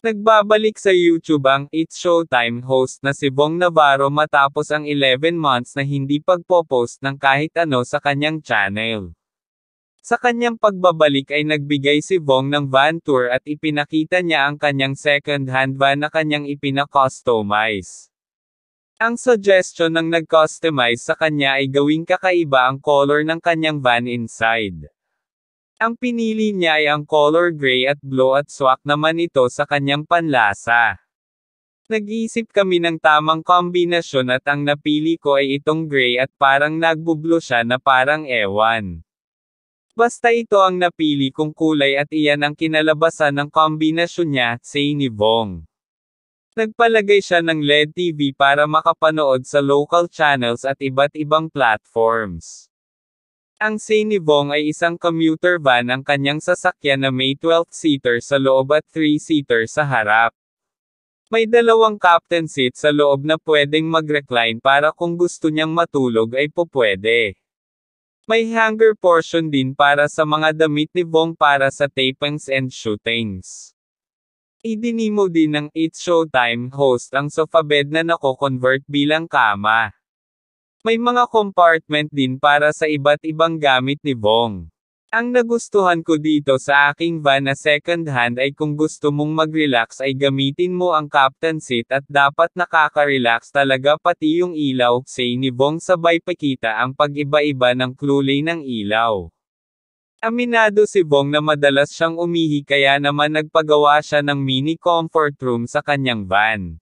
Nagbabalik sa YouTube ang It's Showtime host na si Bong Navarro matapos ang 11 months na hindi pagpo-post ng kahit ano sa kanyang channel. Sa kanyang pagbabalik ay nagbigay si Bong ng van tour at ipinakita niya ang kanyang second-hand van na kanyang ipinakustomize. Ang suggestion ng nag-customize sa kanya ay gawing kakaiba ang color ng kanyang van inside. Ang pinili niya ay ang color gray at blue at swak naman ito sa kanyang panlasa. Nag-iisip kami ng tamang kombinasyon at ang napili ko ay itong gray at parang nagbublo siya na parang ewan. Basta ito ang napili kong kulay at iyan ang kinalabasan ng kombinasyon niya, say ni Bong. Nagpalagay siya ng LED TV para makapanood sa local channels at iba't ibang platforms. Ang Sinibong ay isang commuter van ang kanyang sasakyan na may 12-seater sa loob at 3-seater sa harap. May dalawang captain seat sa loob na pwedeng mag-recline para kung gusto niyang matulog ay popwede. May hanger portion din para sa mga damit ni Bong para sa tapings and shootings. Idinimo din ng It's Showtime host ang sofa bed na nako-convert bilang kama. May mga compartment din para sa iba't ibang gamit ni Bong. Ang nagustuhan ko dito sa aking van na second hand ay kung gusto mong mag-relax ay gamitin mo ang captain seat at dapat nakaka-relax talaga pati yung ilaw, say ni Bong sabay pakita ang pag-iba-iba ng kulay ng ilaw. Aminado si Bong na madalas siyang umihi kaya naman nagpagawa siya ng mini comfort room sa kanyang van.